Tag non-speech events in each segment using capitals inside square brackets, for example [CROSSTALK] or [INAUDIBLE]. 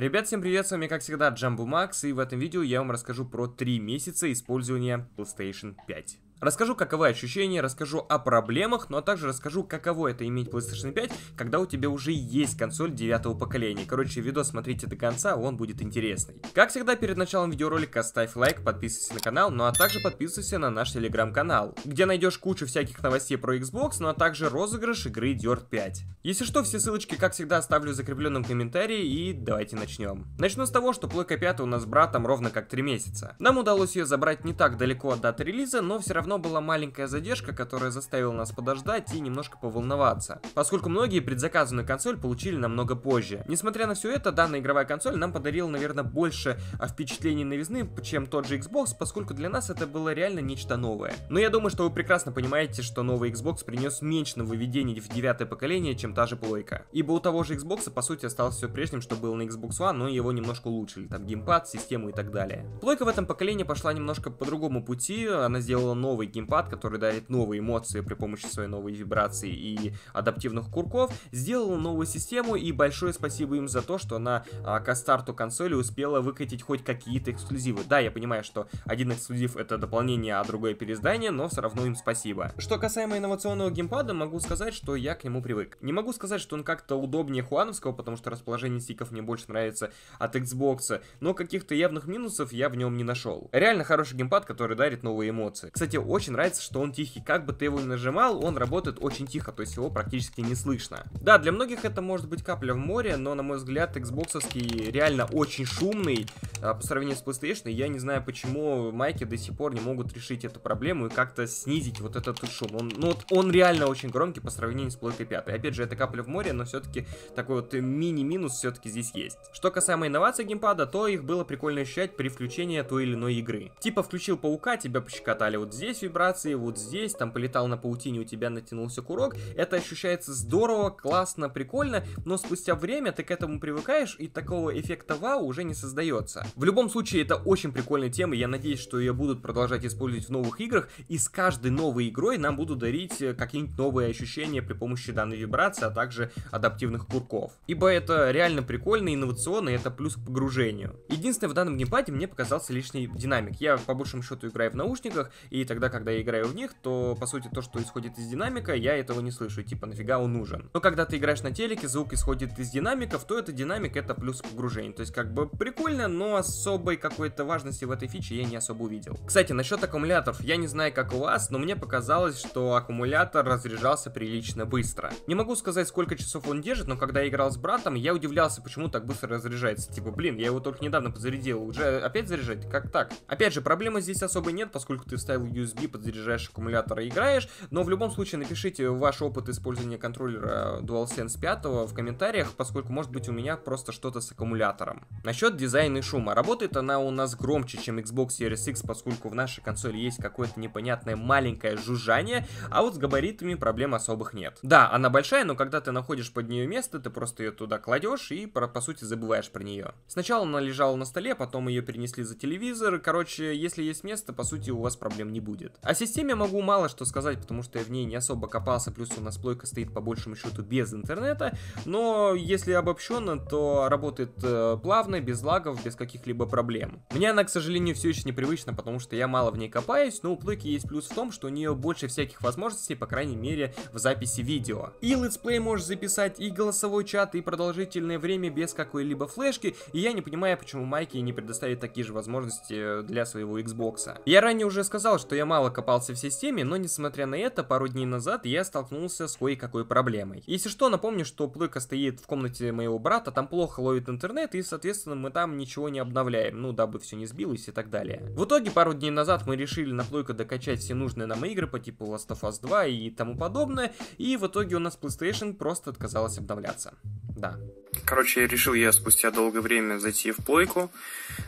Ребят, всем привет, с вами как всегда Джамбу Макс, и в этом видео я вам расскажу про 3 месяца использования PlayStation 5. Расскажу, каковы ощущения, расскажу о проблемах, но а также расскажу, каково это иметь PlayStation 5, когда у тебя уже есть консоль девятого поколения. Короче, видос смотрите до конца, он будет интересный. Как всегда, перед началом видеоролика ставь лайк, подписывайся на канал, ну а также подписывайся на наш телеграм-канал, где найдешь кучу всяких новостей про Xbox, ну а также розыгрыш игры Dirt 5. Если что, все ссылочки, как всегда, оставлю в закрепленном комментарии и давайте начнем. Начну с того, что Плойка 5 у нас с братом ровно как 3 месяца. Нам удалось ее забрать не так далеко от даты релиза, но все равно равно была маленькая задержка, которая заставила нас подождать и немножко поволноваться, поскольку многие предзаказанную консоль получили намного позже. Несмотря на все это, данная игровая консоль нам подарила, наверное, больше а, впечатлений новизны, чем тот же Xbox, поскольку для нас это было реально нечто новое. Но я думаю, что вы прекрасно понимаете, что новый Xbox принес меньше нововведений в девятое поколение, чем та же плойка. Ибо у того же Xbox, по сути, осталось все прежним, что было на Xbox One, но его немножко улучшили, там геймпад, систему и так далее. Плойка в этом поколении пошла немножко по другому пути, она сделала новый новый геймпад, который дарит новые эмоции при помощи своей новой вибрации и адаптивных курков, сделала новую систему, и большое спасибо им за то, что она а, к старту консоли успела выкатить хоть какие-то эксклюзивы. Да, я понимаю, что один эксклюзив это дополнение, а другое переиздание, но все равно им спасибо. Что касаемо инновационного геймпада, могу сказать, что я к нему привык. Не могу сказать, что он как-то удобнее Хуановского, потому что расположение стиков мне больше нравится от Xbox, но каких-то явных минусов я в нем не нашел. Реально хороший геймпад, который дарит новые эмоции. Кстати, очень нравится, что он тихий. Как бы ты его ни нажимал, он работает очень тихо, то есть его практически не слышно. Да, для многих это может быть капля в море, но на мой взгляд, Xbox реально очень шумный а, по сравнению с PlayStation. я не знаю, почему майки до сих пор не могут решить эту проблему и как-то снизить вот этот шум. Он, ну, вот он реально очень громкий по сравнению с PlayStation 5. Опять же, это капля в море, но все-таки такой вот мини-минус все-таки здесь есть. Что касаемо инноваций геймпада, то их было прикольно ощущать при включении той или иной игры. Типа включил паука, тебя пощекотали вот здесь, здесь вибрации, вот здесь, там полетал на паутине, у тебя натянулся курок. Это ощущается здорово, классно, прикольно, но спустя время ты к этому привыкаешь, и такого эффекта вау уже не создается. В любом случае, это очень прикольная тема, я надеюсь, что ее будут продолжать использовать в новых играх, и с каждой новой игрой нам будут дарить э, какие-нибудь новые ощущения при помощи данной вибрации, а также адаптивных курков. Ибо это реально прикольно, инновационно, и это плюс к погружению. Единственное, в данном геймпаде мне показался лишний динамик. Я по большему счету играю в наушниках, и тогда тогда, когда я играю в них, то, по сути, то, что исходит из динамика, я этого не слышу, типа, нафига он нужен. Но когда ты играешь на телеке, звук исходит из динамиков, то это динамик, это плюс погружение. То есть, как бы, прикольно, но особой какой-то важности в этой фиче я не особо увидел. Кстати, насчет аккумуляторов. Я не знаю, как у вас, но мне показалось, что аккумулятор разряжался прилично быстро. Не могу сказать, сколько часов он держит, но когда я играл с братом, я удивлялся, почему так быстро разряжается. Типа, блин, я его только недавно подзарядил, уже опять заряжать? Как так? Опять же, проблемы здесь особо нет, поскольку ты вставил USB USB, подзаряжаешь аккумулятор и играешь. Но в любом случае напишите ваш опыт использования контроллера DualSense 5 в комментариях, поскольку может быть у меня просто что-то с аккумулятором. Насчет дизайна и шума. Работает она у нас громче, чем Xbox Series X, поскольку в нашей консоли есть какое-то непонятное маленькое жужжание, а вот с габаритами проблем особых нет. Да, она большая, но когда ты находишь под нее место, ты просто ее туда кладешь и, по сути, забываешь про нее. Сначала она лежала на столе, потом ее перенесли за телевизор. Короче, если есть место, по сути, у вас проблем не будет будет. О системе могу мало что сказать, потому что я в ней не особо копался, плюс у нас плойка стоит по большему счету без интернета, но если обобщенно, то работает э, плавно, без лагов, без каких-либо проблем. Мне она, к сожалению, все еще непривычна, потому что я мало в ней копаюсь, но у плойки есть плюс в том, что у нее больше всяких возможностей, по крайней мере, в записи видео. И летсплей можешь записать, и голосовой чат, и продолжительное время без какой-либо флешки, и я не понимаю, почему Майки не предоставит такие же возможности э, для своего Xbox. Я ранее уже сказал, что я мало копался в системе, но несмотря на это, пару дней назад я столкнулся с кое-какой проблемой. Если что, напомню, что плойка стоит в комнате моего брата, там плохо ловит интернет, и, соответственно, мы там ничего не обновляем, ну, дабы все не сбилось и так далее. В итоге, пару дней назад мы решили на плойку докачать все нужные нам игры по типу Last of Us 2 и тому подобное, и в итоге у нас PlayStation просто отказалась обновляться. Да. Короче, решил я спустя долгое время зайти в плойку.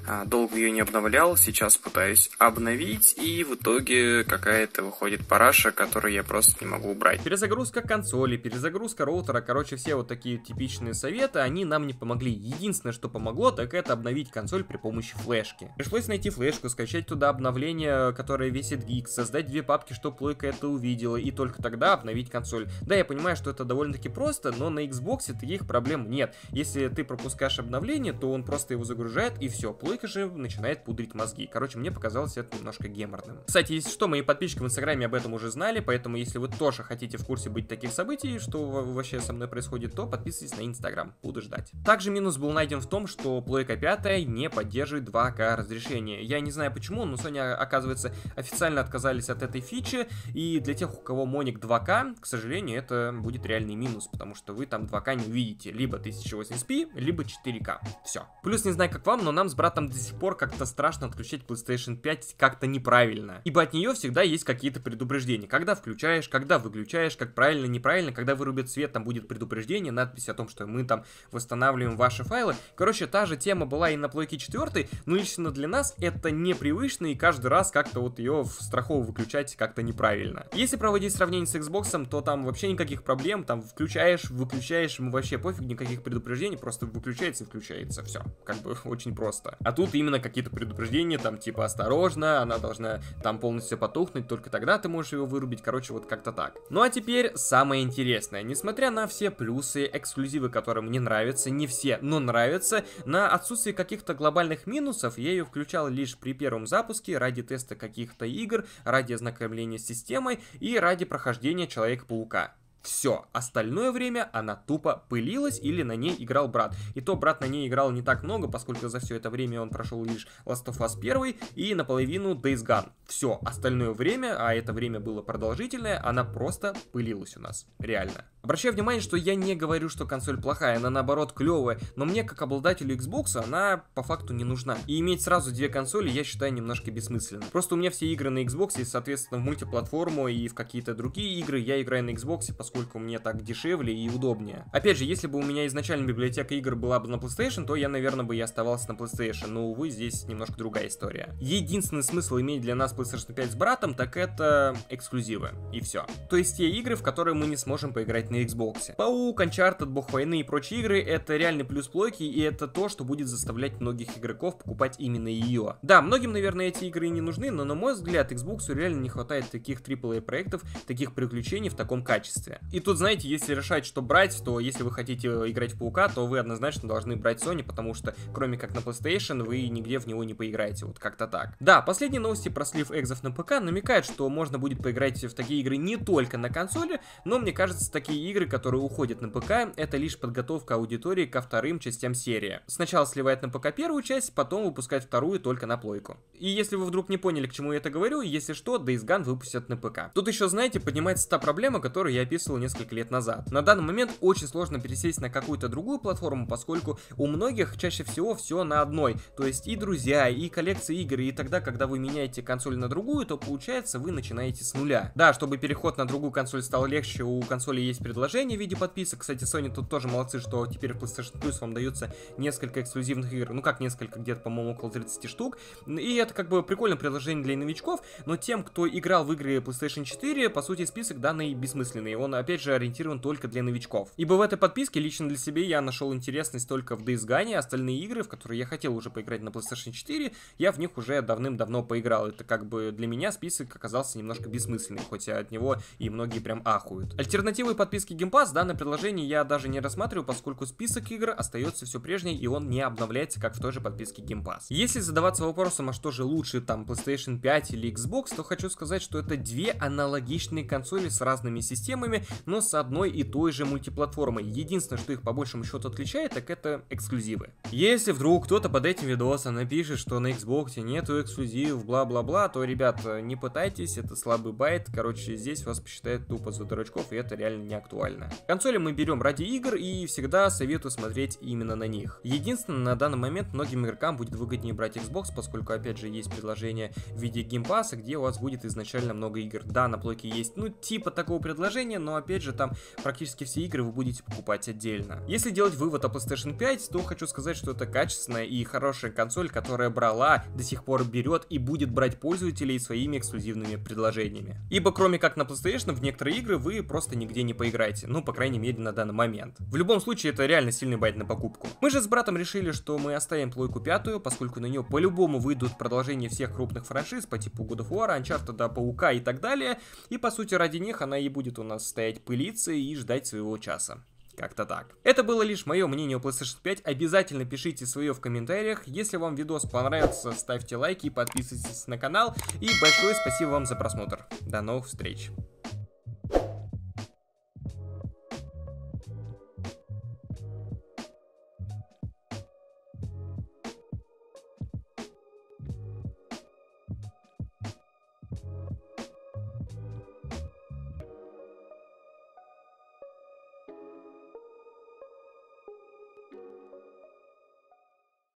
А, долго ее не обновлял, сейчас пытаюсь обновить, и в итоге какая-то выходит параша, которую я просто не могу убрать. Перезагрузка консоли, перезагрузка роутера, короче, все вот такие типичные советы, они нам не помогли. Единственное, что помогло, так это обновить консоль при помощи флешки. Пришлось найти флешку, скачать туда обновление, которое весит гиг, создать две папки, чтобы плойка это увидела, и только тогда обновить консоль. Да, я понимаю, что это довольно-таки просто, но на Xbox таких проблем нет. Если ты пропускаешь обновление, то он просто его загружает, и все, плойка же начинает пудрить мозги. Короче, мне показалось это немножко геморным. Кстати, если что, мои подписчики в Инстаграме об этом уже знали, поэтому если вы тоже хотите в курсе быть таких событий, что вообще со мной происходит, то подписывайтесь на Инстаграм, буду ждать. Также минус был найден в том, что плойка 5 не поддерживает 2К разрешение. Я не знаю почему, но Sony, а, оказывается, официально отказались от этой фичи, и для тех, у кого Моник 2К, к сожалению, это будет реальный минус, потому что вы там 2К не увидите, либо ты 1080p, либо 4К. Все. Плюс не знаю как вам, но нам с братом до сих пор как-то страшно отключать PlayStation 5 как-то неправильно. Ибо от нее всегда есть какие-то предупреждения. Когда включаешь, когда выключаешь, как правильно, неправильно, когда вырубит свет, там будет предупреждение, надпись о том, что мы там восстанавливаем ваши файлы. Короче, та же тема была и на плойке 4, но лично для нас это непривычно и каждый раз как-то вот ее в страхову выключать как-то неправильно. Если проводить сравнение с Xbox, то там вообще никаких проблем, там включаешь, выключаешь, мы вообще пофиг, никаких предупреждений Предупреждение просто выключается и включается. Все. Как бы [LAUGHS] очень просто. А тут именно какие-то предупреждения, там типа осторожно, она должна там полностью потухнуть, только тогда ты можешь ее вырубить. Короче, вот как-то так. Ну а теперь самое интересное. Несмотря на все плюсы, эксклюзивы, которые мне нравятся, не все, но нравятся, на отсутствие каких-то глобальных минусов я ее включал лишь при первом запуске ради теста каких-то игр, ради ознакомления с системой и ради прохождения Человека-паука. Все, остальное время она тупо пылилась или на ней играл брат. И то брат на ней играл не так много, поскольку за все это время он прошел лишь Last of Us 1 и наполовину Days Gone все остальное время, а это время было продолжительное, она просто пылилась у нас. Реально. Обращаю внимание, что я не говорю, что консоль плохая, она наоборот клевая, но мне, как обладателю Xbox, она по факту не нужна. И иметь сразу две консоли я считаю немножко бессмысленно. Просто у меня все игры на Xbox, и, соответственно, в мультиплатформу и в какие-то другие игры я играю на Xbox, поскольку мне так дешевле и удобнее. Опять же, если бы у меня изначально библиотека игр была бы на PlayStation, то я, наверное, бы и оставался на PlayStation, но, увы, здесь немножко другая история. Единственный смысл иметь для нас PlayStation PlayStation 5 с братом, так это эксклюзивы. И все. То есть те игры, в которые мы не сможем поиграть на Xbox. Паук, Uncharted, Бог войны и прочие игры — это реальный плюс плойки, и это то, что будет заставлять многих игроков покупать именно ее. Да, многим, наверное, эти игры не нужны, но на мой взгляд, Xbox реально не хватает таких AAA проектов, таких приключений в таком качестве. И тут, знаете, если решать, что брать, то если вы хотите играть в Паука, то вы однозначно должны брать Sony, потому что, кроме как на PlayStation, вы нигде в него не поиграете, вот как-то так. Да, последние новости про прилив экзов на ПК намекает, что можно будет поиграть в такие игры не только на консоли, но мне кажется, такие игры, которые уходят на ПК, это лишь подготовка аудитории ко вторым частям серии. Сначала сливать на ПК первую часть, потом выпускать вторую только на плойку. И если вы вдруг не поняли, к чему я это говорю, если что, Days Gone выпустят на ПК. Тут еще, знаете, поднимается та проблема, которую я описывал несколько лет назад. На данный момент очень сложно пересесть на какую-то другую платформу, поскольку у многих чаще всего все на одной. То есть и друзья, и коллекции игр, и тогда, когда вы меняете консоль консоль на другую, то получается вы начинаете с нуля. Да, чтобы переход на другую консоль стал легче, у консоли есть предложение в виде подписок. Кстати, Sony тут тоже молодцы, что теперь в PlayStation Plus вам даются несколько эксклюзивных игр. Ну как несколько, где-то, по-моему, около 30 штук. И это как бы прикольное предложение для новичков, но тем, кто играл в игры PlayStation 4, по сути, список данный бессмысленный. Он, опять же, ориентирован только для новичков. Ибо в этой подписке лично для себя я нашел интересность только в Days Gone, остальные игры, в которые я хотел уже поиграть на PlayStation 4, я в них уже давным-давно поиграл. Это как как бы для меня список оказался немножко бессмысленным, хотя от него и многие прям ахуют. Альтернативы подписки Game Pass данное предложение я даже не рассматриваю, поскольку список игр остается все прежний и он не обновляется, как в той же подписке Game Pass. Если задаваться вопросом, а что же лучше, там, PlayStation 5 или Xbox, то хочу сказать, что это две аналогичные консоли с разными системами, но с одной и той же мультиплатформой. Единственное, что их по большему счету отличает, так это эксклюзивы. Если вдруг кто-то под этим видосом напишет, что на Xbox нету эксклюзивов, бла-бла-бла, то, ребят, э, не пытайтесь, это слабый байт, короче, здесь вас посчитают тупо за дурачков, и это реально не актуально. Консоли мы берем ради игр, и всегда советую смотреть именно на них. Единственное, на данный момент многим игрокам будет выгоднее брать Xbox, поскольку, опять же, есть предложение в виде геймпаса, где у вас будет изначально много игр. Да, на плойке есть, ну, типа такого предложения, но, опять же, там практически все игры вы будете покупать отдельно. Если делать вывод о PlayStation 5, то хочу сказать, что это качественная и хорошая консоль, которая брала, до сих пор берет и будет брать пользу пользователей своими эксклюзивными предложениями. Ибо кроме как на PlayStation, в некоторые игры вы просто нигде не поиграете, ну, по крайней мере, на данный момент. В любом случае, это реально сильный байт на покупку. Мы же с братом решили, что мы оставим плойку пятую, поскольку на нее по-любому выйдут продолжения всех крупных франшиз по типу God of War, Uncharted, да, Паука и так далее, и по сути ради них она и будет у нас стоять пылиться и ждать своего часа. Как-то так. Это было лишь мое мнение о PlayStation 5. Обязательно пишите свое в комментариях. Если вам видос понравился, ставьте лайки, подписывайтесь на канал. И большое спасибо вам за просмотр. До новых встреч.